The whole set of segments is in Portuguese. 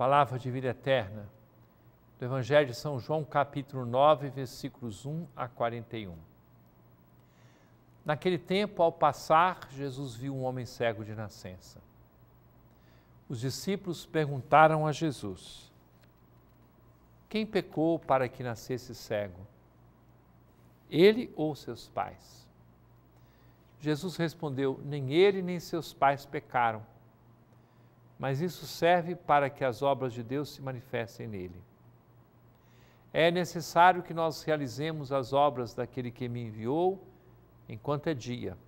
palavra de vida eterna, do Evangelho de São João, capítulo 9, versículos 1 a 41. Naquele tempo, ao passar, Jesus viu um homem cego de nascença. Os discípulos perguntaram a Jesus: Quem pecou para que nascesse cego? Ele ou seus pais? Jesus respondeu: Nem ele nem seus pais pecaram mas isso serve para que as obras de Deus se manifestem nele. É necessário que nós realizemos as obras daquele que me enviou enquanto é dia.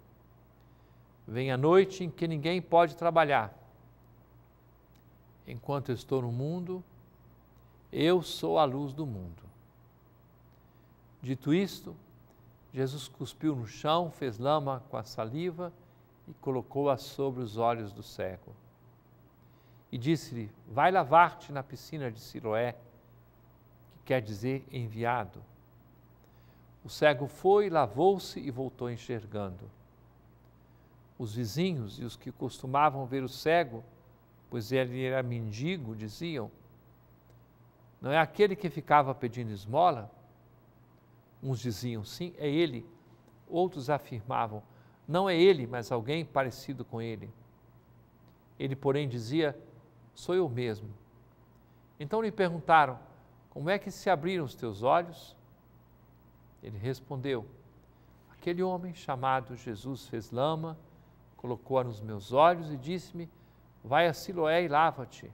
Vem a noite em que ninguém pode trabalhar. Enquanto estou no mundo, eu sou a luz do mundo. Dito isto, Jesus cuspiu no chão, fez lama com a saliva e colocou-a sobre os olhos do cego e disse-lhe: Vai lavar-te na piscina de Siloé, que quer dizer enviado. O cego foi, lavou-se e voltou enxergando. Os vizinhos e os que costumavam ver o cego, pois ele era mendigo, diziam: Não é aquele que ficava pedindo esmola? Uns diziam: Sim, é ele. Outros afirmavam: Não é ele, mas alguém parecido com ele. Ele, porém, dizia: sou eu mesmo. Então lhe perguntaram: Como é que se abriram os teus olhos? Ele respondeu: Aquele homem chamado Jesus fez lama, colocou-a nos meus olhos e disse-me: Vai a Siloé e lava-te.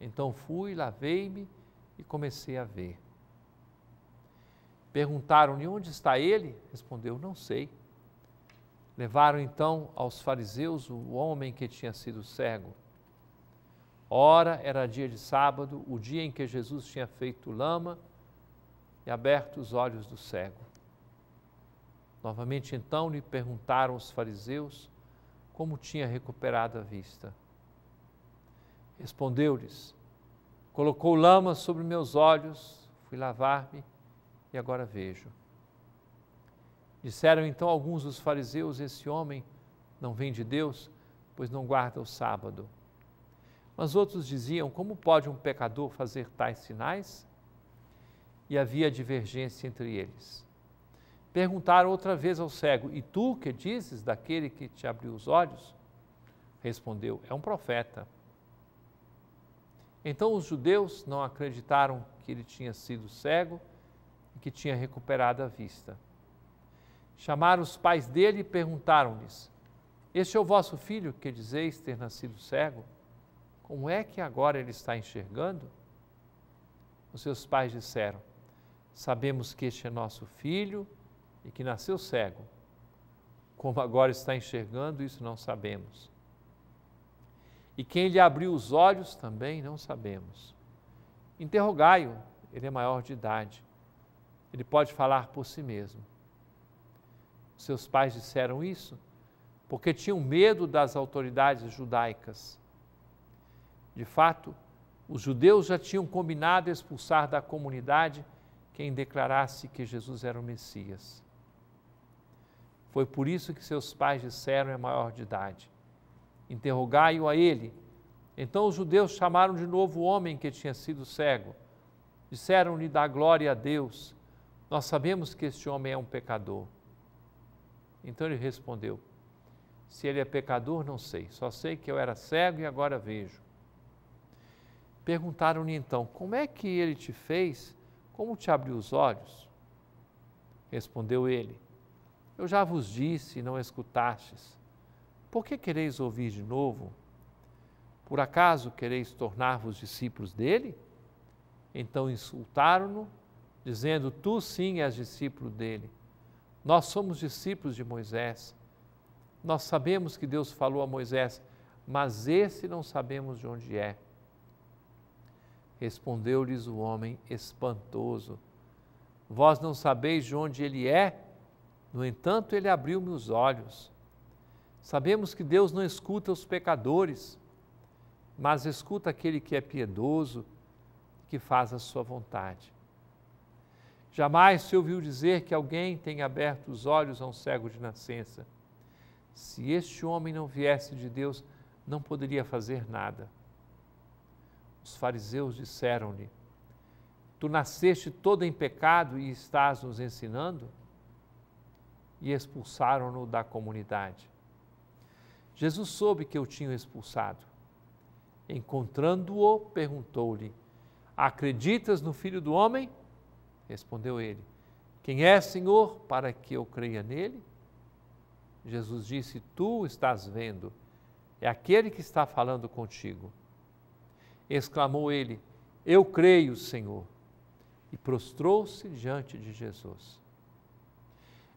Então fui, lavei-me e comecei a ver. Perguntaram-lhe onde está ele? Respondeu: Não sei. Levaram então aos fariseus o homem que tinha sido cego. Ora, era dia de sábado, o dia em que Jesus tinha feito lama e aberto os olhos do cego. Novamente, então, lhe perguntaram os fariseus como tinha recuperado a vista. Respondeu-lhes: Colocou lama sobre meus olhos, fui lavar-me e agora vejo. Disseram então alguns dos fariseus: Esse homem não vem de Deus, pois não guarda o sábado. Mas outros diziam: como pode um pecador fazer tais sinais? E havia divergência entre eles. Perguntaram outra vez ao cego: E tu que dizes daquele que te abriu os olhos? Respondeu: É um profeta. Então os judeus não acreditaram que ele tinha sido cego e que tinha recuperado a vista. Chamaram os pais dele e perguntaram-lhes: Este é o vosso filho que dizeis ter nascido cego? Como é que agora ele está enxergando? Os seus pais disseram: Sabemos que este é nosso filho e que nasceu cego. Como agora está enxergando, isso não sabemos. E quem lhe abriu os olhos também não sabemos. Interrogai-o, ele é maior de idade. Ele pode falar por si mesmo. Seus pais disseram isso porque tinham medo das autoridades judaicas. De fato, os judeus já tinham combinado expulsar da comunidade quem declarasse que Jesus era o Messias. Foi por isso que seus pais disseram é maior de idade. Interrogai-o a ele. Então os judeus chamaram de novo o homem que tinha sido cego. Disseram-lhe: Dá glória a Deus. Nós sabemos que este homem é um pecador. Então ele respondeu: Se ele é pecador, não sei. Só sei que eu era cego e agora vejo. Perguntaram-lhe então: Como é que ele te fez? Como te abriu os olhos? Respondeu ele: Eu já vos disse e não escutastes. Por que quereis ouvir de novo? Por acaso quereis tornar-vos discípulos dele? Então insultaram-no, dizendo: Tu sim és discípulo dele. Nós somos discípulos de Moisés. Nós sabemos que Deus falou a Moisés, mas esse não sabemos de onde é. Respondeu-lhes o homem espantoso: Vós não sabeis de onde ele é? No entanto, ele abriu-me os olhos. Sabemos que Deus não escuta os pecadores, mas escuta aquele que é piedoso, que faz a sua vontade. Jamais se ouviu dizer que alguém tenha aberto os olhos a um cego de nascença. Se este homem não viesse de Deus, não poderia fazer nada. Os fariseus disseram-lhe: Tu nasceste todo em pecado e estás nos ensinando? E expulsaram-no da comunidade. Jesus soube que eu tinha expulsado. Encontrando-o, perguntou-lhe: Acreditas no Filho do Homem? Respondeu ele: Quem é, Senhor, para que eu creia nele? Jesus disse: Tu estás vendo, é aquele que está falando contigo exclamou ele: Eu creio, Senhor. E prostrou-se diante de Jesus.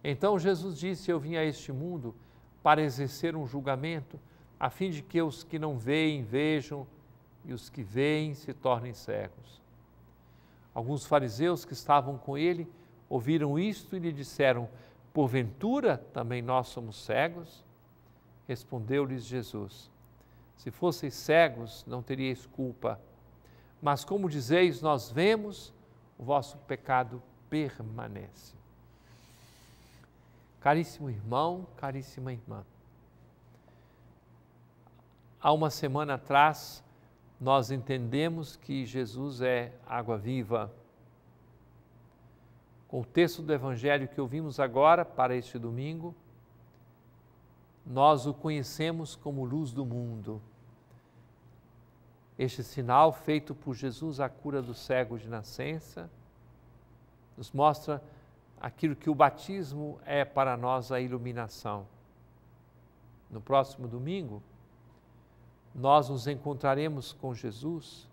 Então Jesus disse: Eu vim a este mundo para exercer um julgamento, a fim de que os que não veem vejam e os que veem se tornem cegos. Alguns fariseus que estavam com ele ouviram isto e lhe disseram: Porventura também nós somos cegos? Respondeu-lhes Jesus: se fosseis cegos, não teríeis culpa. Mas como dizeis, nós vemos, o vosso pecado permanece. Caríssimo irmão, caríssima irmã. Há uma semana atrás, nós entendemos que Jesus é água viva. Com o texto do Evangelho que ouvimos agora, para este domingo, nós o conhecemos como luz do mundo este sinal feito por Jesus, a cura do cego de nascença, nos mostra aquilo que o batismo é para nós a iluminação. No próximo domingo, nós nos encontraremos com Jesus,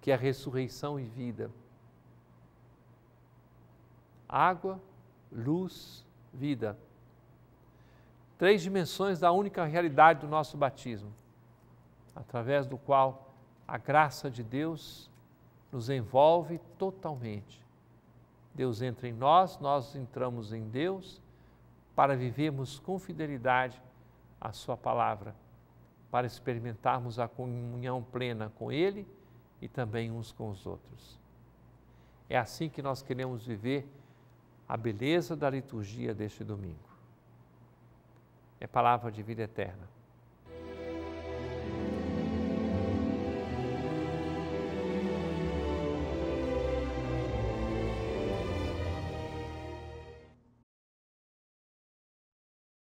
que é ressurreição e vida. Água, luz, vida. Três dimensões da única realidade do nosso batismo através do qual a graça de Deus nos envolve totalmente. Deus entra em nós, nós entramos em Deus para vivermos com fidelidade a Sua palavra, para experimentarmos a comunhão plena com Ele e também uns com os outros. É assim que nós queremos viver a beleza da liturgia deste domingo. É palavra de vida eterna.